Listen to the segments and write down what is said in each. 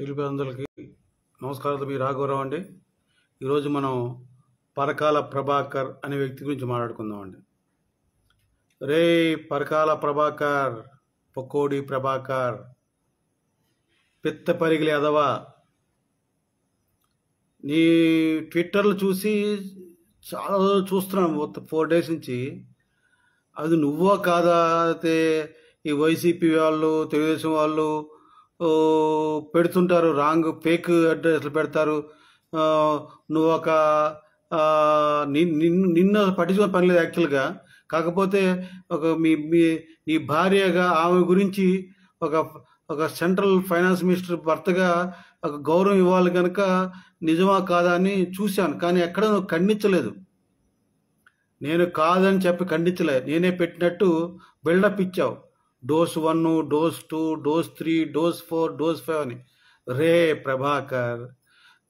తెలుగులందరికీ నమస్కారాలు మీ రాఘవరావు అండి ఈరోజు మనం పరకాల ప్రభాకర్ అనే వ్యక్తి గురించి మాట్లాడుకుందాం అండి రే పరకాల ప్రభాకర్ పొక్కోడి ప్రభాకర్ పిత్త పరిగిలి అదవా నీ ట్విట్టర్లు చూసి చాలా చూస్తున్నాం ఫోర్ డేస్ నుంచి అది నువ్వో కాదా అయితే ఈ వైసీపీ వాళ్ళు తెలుగుదేశం వాళ్ళు పెడుతుంటారు రాంగ్ ఫేక్ అడ్రస్లు పెడతారు నువ్వు ఒక నిన్ను నిన్న పట్టించుకునే పని లేదు యాక్చువల్గా కాకపోతే ఒక మీ మీ నీ భార్యగా ఆమె గురించి ఒక ఒక సెంట్రల్ ఫైనాన్స్ మినిస్టర్ భర్తగా ఒక గౌరవం ఇవ్వాలి కనుక నిజమా కాదా అని చూశాను కానీ ఎక్కడ నువ్వు ఖండించలేదు నేను కాదని చెప్పి ఖండించలేదు నేనే పెట్టినట్టు బిల్డప్ ఇచ్చావు dose one dose two dose three dose four dose five అని రే ప్రభాకర్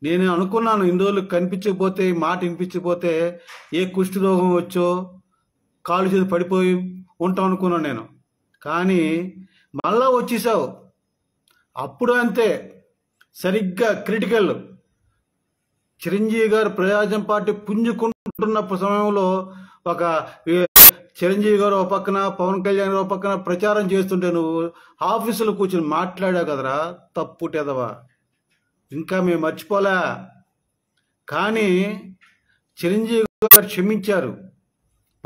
నేను అనుకున్నాను ఇన్ని రోజులు కనిపించకపోతే మాట వినిపించకపోతే ఏ కుష్టి రోగం వచ్చో కాలు చేతి పడిపోయి ఉంటాం అనుకున్నాను నేను కానీ మళ్ళా వచ్చేసావు అప్పుడు అంతే సరిగ్గా క్రిటికల్ చిరంజీవి గారు ప్రజాజం పార్టీ పుంజుకుంటున్న సమయంలో ఒక చిరంజీవి గారు ఒక పక్కన పవన్ కళ్యాణ్ గారు ఒక పక్కన ప్రచారం చేస్తుంటే నువ్వు ఆఫీసులో కూర్చొని మాట్లాడావు కదరా తప్పుటెదవా ఇంకా మేము మర్చిపోలే కానీ చిరంజీవి గారు క్షమించారు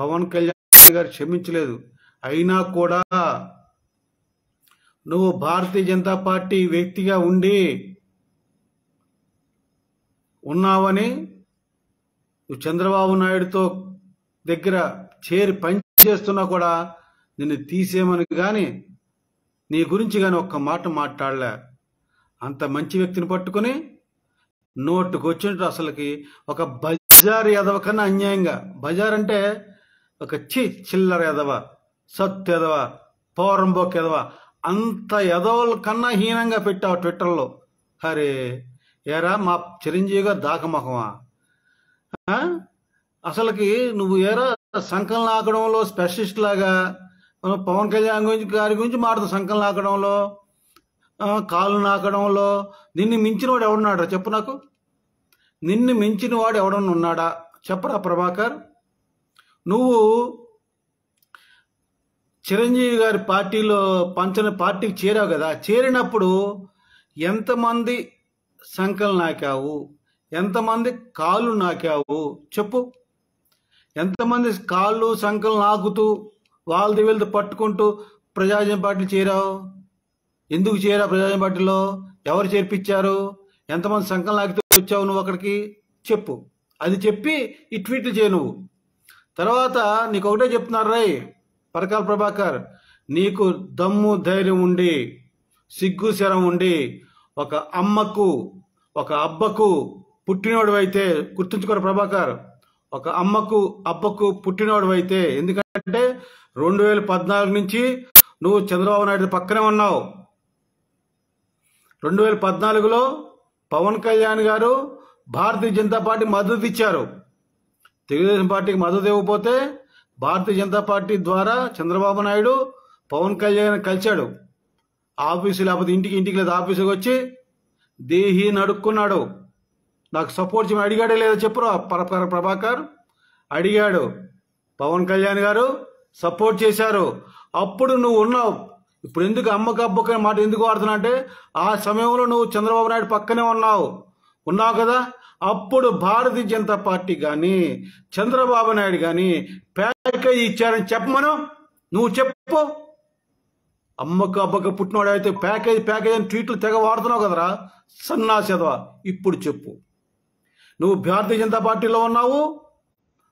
పవన్ కళ్యాణ్ గారు క్షమించలేదు అయినా కూడా నువ్వు భారతీయ జనతా పార్టీ వ్యక్తిగా ఉండి ఉన్నావని నువ్వు చంద్రబాబు నాయుడుతో దగ్గర చేరి పనిచేస్తున్నా కూడా నిన్ను తీసేయమని కానీ నీ గురించి కానీ ఒక్క మాట మాట్లాడలే అంత మంచి వ్యక్తిని పట్టుకుని వచ్చినట్టు అసలుకి ఒక బజార్ ఎదవ కన్నా అన్యాయంగా బజార్ అంటే ఒక చి చిల్లర ఎదవ సత్తు ఎదవ పౌరంబోక్ ఎదవ అంత ఎదవల కన్నా హీనంగా పెట్టావు ట్విట్టర్లో హరే ఏరా మా చిరంజీవిగా గారు దాకమొహమా అసలుకి నువ్వు ఏరా సంకలన ఆకడంలో స్పెషలిస్ట్ లాగా పవన్ కళ్యాణ్ గురించి గారి గురించి మాట్లాడు సంకలన ఆకడంలో కాలు నాకడంలో నిన్ను మించిన వాడు ఎవడున్నాడా చెప్పు నాకు నిన్ను మించిన వాడు ఎవడన్నా ఉన్నాడా చెప్పరా ప్రభాకర్ నువ్వు చిరంజీవి గారి పార్టీలో పంచన పార్టీకి చేరావు కదా చేరినప్పుడు ఎంతమంది సంకలు నాకావు ఎంతమంది కాళ్ళు నాకావు చెప్పు ఎంతమంది కాళ్ళు సంకలు నాకుతూ వాళ్ళది వీళ్ళతో పట్టుకుంటూ ప్రజాజన పార్టీ చేరావు ఎందుకు చేరా ప్రజాజన పార్టీలో ఎవరు చేర్పించారు ఎంతమంది సంకలు నాకుతూ వచ్చావు నువ్వు అక్కడికి చెప్పు అది చెప్పి ఈ ట్వీట్లు చేయ నువ్వు తర్వాత నీకు ఒకటే చెప్తున్నారు రై పరకాల ప్రభాకర్ నీకు దమ్ము ధైర్యం ఉండి సిగ్గు శరం ఉండి ఒక అమ్మకు ఒక అబ్బకు పుట్టినోడు అయితే గుర్తుంచుకోరు ప్రభాకర్ ఒక అమ్మకు అబ్బకు పుట్టినోడు అయితే ఎందుకంటే రెండు వేల పద్నాలుగు నుంచి నువ్వు చంద్రబాబు నాయుడు పక్కనే ఉన్నావు రెండు వేల పద్నాలుగులో పవన్ కళ్యాణ్ గారు భారతీయ జనతా పార్టీ మద్దతు ఇచ్చారు తెలుగుదేశం పార్టీకి మద్దతు ఇవ్వకపోతే భారతీయ జనతా పార్టీ ద్వారా చంద్రబాబు నాయుడు పవన్ కళ్యాణ్ కలిశాడు ఆఫీసు లేకపోతే ఇంటికి ఇంటికి లేదా ఆఫీసుకి వచ్చి దేహి నడుక్కున్నాడు నాకు సపోర్ట్ చేయమని అడిగాడో లేదో చెప్పురా పరపర ప్రభాకర్ అడిగాడు పవన్ కళ్యాణ్ గారు సపోర్ట్ చేశారు అప్పుడు నువ్వు ఉన్నావు ఇప్పుడు ఎందుకు అమ్మకబ్బకని మాట ఎందుకు వాడుతున్నా అంటే ఆ సమయంలో నువ్వు చంద్రబాబు నాయుడు పక్కనే ఉన్నావు ఉన్నావు కదా అప్పుడు భారతీయ జనతా పార్టీ కానీ చంద్రబాబు నాయుడు కానీ ప్యాకేజ్ ఇచ్చారని చెప్పమను నువ్వు చెప్పు అమ్మకు అబ్బకు పుట్టినవాడు అయితే ప్యాకేజ్ ప్యాకేజ్ అని ట్వీట్లు తెగ వాడుతున్నావు కదరా సన్నాసెదవా ఇప్పుడు చెప్పు నువ్వు భారతీయ జనతా పార్టీలో ఉన్నావు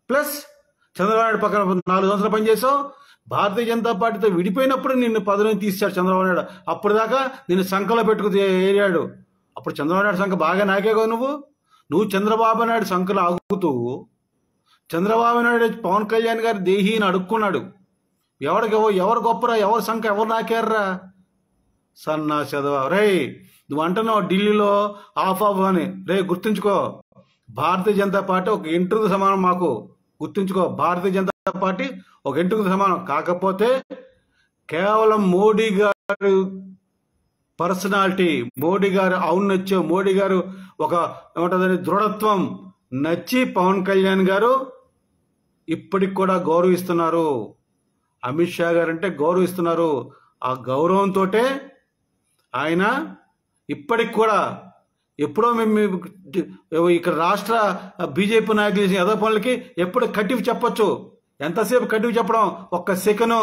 ప్లస్ చంద్రబాబు నాయుడు పక్కన నాలుగు సంవత్సరాలు పనిచేసావు భారతీయ జనతా పార్టీతో విడిపోయినప్పుడు నిన్ను పదవిని తీశాడు చంద్రబాబు నాయుడు అప్పటిదాకా నిన్ను సంఖలో పెట్టుకు ఏరాడు అప్పుడు చంద్రబాబు నాయుడు సంఖ బాగా నాకేగా నువ్వు నువ్వు చంద్రబాబు నాయుడు సంఖలు ఆగుతూ చంద్రబాబు నాయుడు పవన్ కళ్యాణ్ గారి దేహీని అడుక్కున్నాడు ఎవరికి ఎవరు గొప్పరా ఎవరు సంఖ ఎవరు నాకేర్రా సన్నా చదవ రే నువ్వు అంటున్నావు ఢిల్లీలో ఆఫ్ ఆఫ్ అని రే గుర్తుంచుకో భారతీయ జనతా పార్టీ ఒక ఇంటర్కు సమానం మాకు గుర్తుంచుకో భారతీయ జనతా పార్టీ ఒక ఇంటర్కు సమానం కాకపోతే కేవలం మోడీ గారు పర్సనాలిటీ మోడీ గారు ఔన్నత్యం మోడీ గారు ఒక ఏమంటుందని దృఢత్వం నచ్చి పవన్ కళ్యాణ్ గారు ఇప్పటికి కూడా గౌరవిస్తున్నారు అమిత్ షా గారు అంటే గౌరవిస్తున్నారు ఆ గౌరవంతో ఆయన ఇప్పటికి కూడా ఎప్పుడో మేము ఇక్కడ రాష్ట్ర బీజేపీ నాయకులు చేసిన యదో పనులకి ఎప్పుడు కట్టివి చెప్పచ్చు ఎంతసేపు కట్టివి చెప్పడం ఒక్క సెకను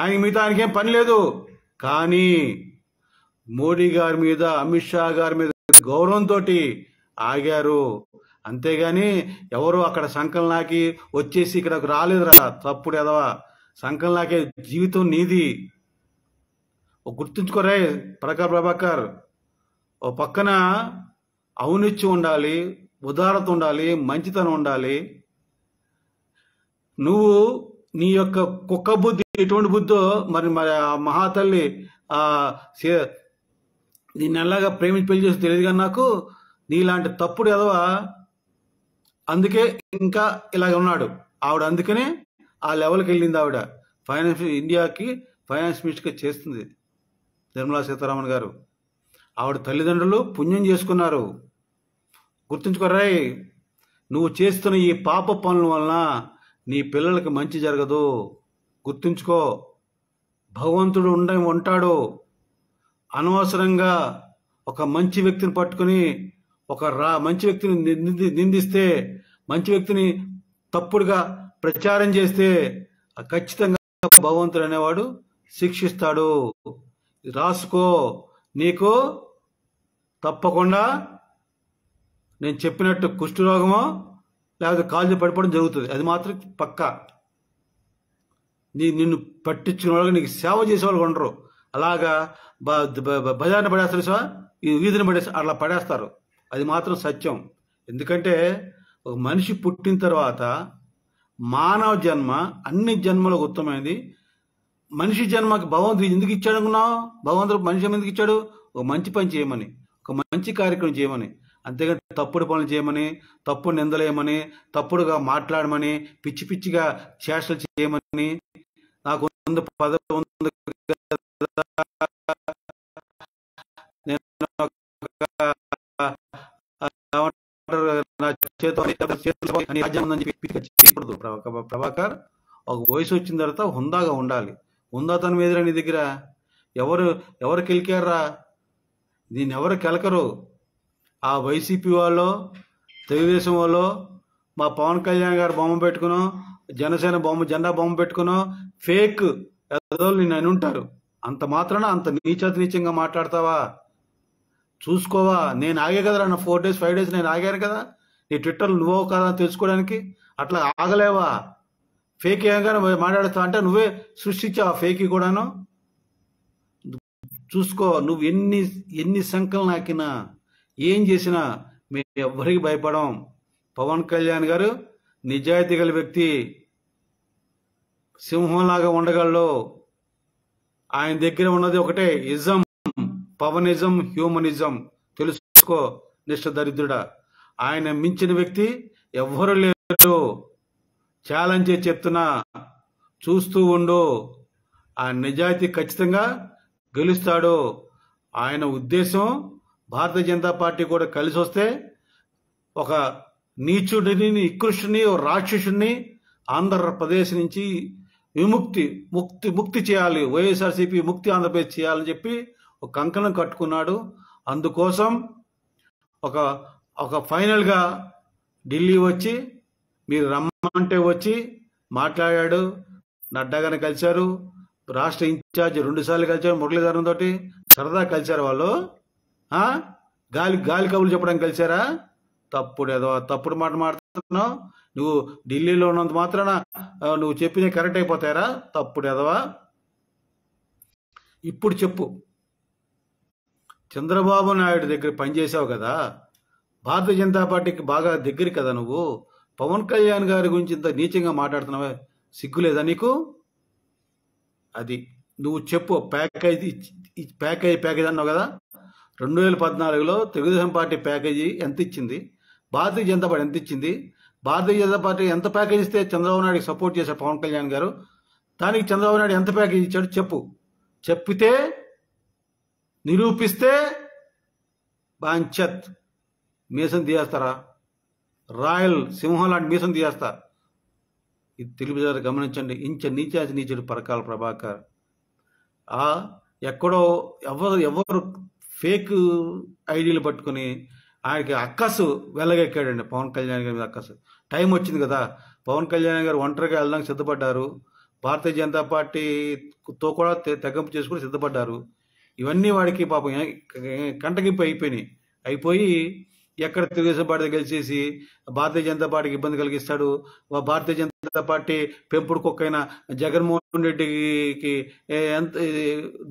ఆయన ఆయనకి ఆయనకేం పని లేదు కానీ మోడీ గారి మీద అమిత్ షా గారి మీద గౌరవంతో ఆగారు అంతేగాని ఎవరు అక్కడ సంకలనాకి వచ్చేసి ఇక్కడ రాలేదురా తప్పుడు ఎదవా సంకలనాకే జీవితం నీది గుర్తుంచుకోరే ప్రకర్ ప్రభాకర్ ఓ పక్కన ఔనిత్యం ఉండాలి ఉదారత ఉండాలి మంచితనం ఉండాలి నువ్వు నీ యొక్క కుక్క బుద్ధి ఎటువంటి బుద్ధో మరి మరి ఆ మహాతల్లి దీన్ని ఎలాగా ప్రేమించి పెళ్లి చేసి తెలియదు కానీ నాకు నీలాంటి తప్పుడు ఎదవా అందుకే ఇంకా ఇలాగ ఉన్నాడు ఆవిడ అందుకనే ఆ లెవెల్కి వెళ్ళింది ఆవిడ ఫైనాన్స్ ఇండియాకి ఫైనాన్స్ మినిస్టర్గా చేస్తుంది నిర్మలా సీతారామన్ గారు ఆవిడ తల్లిదండ్రులు పుణ్యం చేసుకున్నారు గుర్తుంచుకోరాయి నువ్వు చేస్తున్న ఈ పాప పనుల వలన నీ పిల్లలకి మంచి జరగదు గుర్తుంచుకో భగవంతుడు ఉండ ఉంటాడు అనవసరంగా ఒక మంచి వ్యక్తిని పట్టుకుని ఒక రా మంచి వ్యక్తిని నిందిస్తే మంచి వ్యక్తిని తప్పుడుగా ప్రచారం చేస్తే ఖచ్చితంగా భగవంతుడు అనేవాడు శిక్షిస్తాడు రాసుకో నీకు తప్పకుండా నేను చెప్పినట్టు కుష్ఠరోగమో లేకపోతే కాలు పడిపోవడం జరుగుతుంది అది మాత్రం పక్క నీ నిన్ను పట్టించుకునే వాళ్ళకి నీకు సేవ చేసే వాళ్ళు ఉండరు అలాగా బజార్ని పడేస్తారు సార్ ఈ వీధిని పడేసి అలా పడేస్తారు అది మాత్రం సత్యం ఎందుకంటే ఒక మనిషి పుట్టిన తర్వాత మానవ జన్మ అన్ని జన్మలకు ఉత్తమైంది మనిషి జన్మకి భగవంతుడు ఎందుకు ఇచ్చాడు అనుకున్నావు భగవంతుడు మనిషి ఎందుకు ఇచ్చాడు ఒక మంచి పని చేయమని ఒక మంచి కార్యక్రమం చేయమని అంతేగాని తప్పుడు పనులు చేయమని తప్పుడు నిందలేయమని తప్పుడుగా మాట్లాడమని పిచ్చి పిచ్చిగా చేష్టలు చేయమని నాకు ప్రభాకర్ ఒక వయసు వచ్చిన తర్వాత హుందాగా ఉండాలి హుందా తన మీద నీ దగ్గర ఎవరు ఎవరు కెలికారా దీన్ని ఎవరు కెలకరు ఆ వైసీపీ వాళ్ళు తెలుగుదేశం వాళ్ళు మా పవన్ కళ్యాణ్ గారు బొమ్మ పెట్టుకును జనసేన బొమ్మ జెండా బొమ్మ పెట్టుకును ఫేక్ ఎదోలు నేను అని ఉంటారు అంత మాత్రాన అంత నీచత నీచంగా మాట్లాడతావా చూసుకోవా నేను ఆగే కదా నా ఫోర్ డేస్ ఫైవ్ డేస్ నేను ఆగాను కదా నీ ట్విట్టర్ నువ్వు కదా తెలుసుకోవడానికి అట్లా ఆగలేవా ఫేక్ ఏమైనా కానీ మాట్లాడుతావు అంటే నువ్వే సృష్టించావా ఫేక్ కూడాను చూసుకో నువ్వు ఎన్ని ఎన్ని సంఖ్యలు నాకినా ఏం చేసినా మేము ఎవ్వరికి భయపడం పవన్ కళ్యాణ్ గారు నిజాయితీ గల వ్యక్తి సింహంలాగా ఉండగలడు ఆయన దగ్గర ఉన్నది ఒకటే ఇజం పవనిజం హ్యూమనిజం తెలుసుకో నిష్ట దరిద్రుడా ఆయన మించిన వ్యక్తి ఎవ్వరు లేరు ఛాలెంజ్ చెప్తున్నా చూస్తూ ఉండు ఆ నిజాయితీ ఖచ్చితంగా గెలుస్తాడో ఆయన ఉద్దేశం భారతీయ జనతా పార్టీ కూడా కలిసి వస్తే ఒక నీచుడిని నికృష్టుని రాక్షసుని ఆంధ్రప్రదేశ్ నుంచి విముక్తి ముక్తి ముక్తి చేయాలి వైఎస్ఆర్సీపీ ముక్తి ఆంధ్రప్రదేశ్ చేయాలని చెప్పి ఒక కంకణం కట్టుకున్నాడు అందుకోసం ఒక ఒక ఫైనల్గా ఢిల్లీ వచ్చి మీరు రమ్మంటే వచ్చి మాట్లాడాడు నడ్డాగానే కలిశారు రాష్ట్ర ఇన్ఛార్జ్ సార్లు కలిసారు మురళీధరన్ తోటి సరదా కలిశారు వాళ్ళు గాలి గాలి కబులు చెప్పడానికి కలిశారా తప్పుడు ఏదో తప్పుడు మాట మాట్లాడుతున్నావు నువ్వు ఢిల్లీలో ఉన్నంత మాత్రాన నువ్వు చెప్పింది కరెక్ట్ అయిపోతాయరా తప్పుడు ఎదవా ఇప్పుడు చెప్పు చంద్రబాబు నాయుడు దగ్గర పనిచేసావు కదా భారతీయ జనతా పార్టీకి బాగా దగ్గర కదా నువ్వు పవన్ కళ్యాణ్ గారి గురించి ఇంత నీచంగా మాట్లాడుతున్నావే సిగ్గులేదా నీకు అది నువ్వు చెప్పు ప్యాకేజీ ప్యాకేజీ ప్యాకేజ్ అన్నావు కదా రెండు వేల పద్నాలుగులో తెలుగుదేశం పార్టీ ప్యాకేజీ ఎంత ఇచ్చింది భారతీయ జనతా పార్టీ ఎంత ఇచ్చింది భారతీయ జనతా పార్టీ ఎంత ప్యాకేజ్ ఇస్తే చంద్రబాబు నాయుడు సపోర్ట్ చేసే పవన్ కళ్యాణ్ గారు దానికి చంద్రబాబు నాయుడు ఎంత ప్యాకేజ్ ఇచ్చాడు చెప్పు చెప్పితే నిరూపిస్తే బాంచత్ మీసం తీయేస్తారా రాయల్ సింహం లాంటి మీసం తీయేస్తారు ఇది తెలుగుదారు గమనించండి ఇంచ నీచాచి నీచుడు పరకాల ప్రభాకర్ ఆ ఎక్కడో ఎవరు ఎవరు ఫేక్ ఐడీలు పట్టుకుని ఆయనకి అక్కసు వెళ్ళగెక్కాడండి పవన్ కళ్యాణ్ గారి మీద అక్కసు టైం వచ్చింది కదా పవన్ కళ్యాణ్ గారు ఒంటరిగా వెళ్ళడానికి సిద్ధపడ్డారు భారతీయ జనతా పార్టీతో కూడా తగ్గింపు చేసుకుని సిద్ధపడ్డారు ఇవన్నీ వాడికి పాపం కంటగింపు అయిపోయినాయి అయిపోయి ఎక్కడ తెలుగుదేశం పార్టీ గెలిచేసి భారతీయ జనతా పార్టీకి ఇబ్బంది కలిగిస్తాడు భారతీయ జనతా పార్టీ పెంపుడు కుక్కైన జగన్మోహన్ రెడ్డికి ఎంత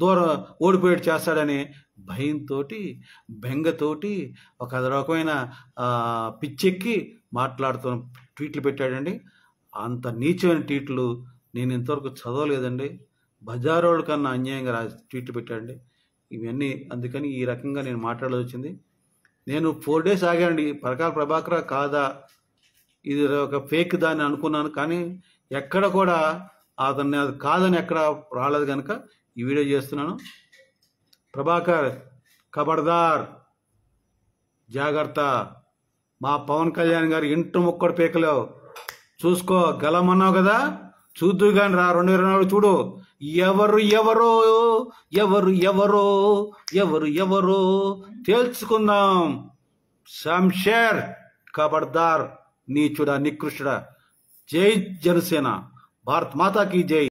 దూరం ఓడిపోయేట్టు చేస్తాడని భయంతో బెంగతోటి ఒక రకమైన పిచ్చెక్కి మాట్లాడుతూ ట్వీట్లు పెట్టాడండి అంత నీచమైన ట్వీట్లు నేను ఇంతవరకు చదవలేదండి బజారోళ్ళ కన్నా అన్యాయంగా ట్వీట్లు పెట్టాడండి ఇవన్నీ అందుకని ఈ రకంగా నేను మాట్లాడాల్సి వచ్చింది నేను ఫోర్ డేస్ ఆగానండి పరకాల ప్రభాకర కాదా ఇది ఒక ఫేక్ దాన్ని అనుకున్నాను కానీ ఎక్కడ కూడా అతన్ని అది కాదని ఎక్కడ రాలేదు కనుక ఈ వీడియో చేస్తున్నాను ప్రభాకర్ ఖబర్దార్ జాగ్రత్త మా పవన్ కళ్యాణ్ గారు ఇంటి ముక్కడు పీకలేవు చూసుకో గలమన్నావు కదా చూద్దు కానీ రా రెండు ఇరవై నాలుగు చూడు ఎవరు ఎవరో ఎవరు ఎవరో ఎవరు ఎవరో తెలుసుకుందాం శంషేర్ ఖబర్దార్ నీచుడా నికృష్టుడా జై జనసేన భారత్ మాతాకి జై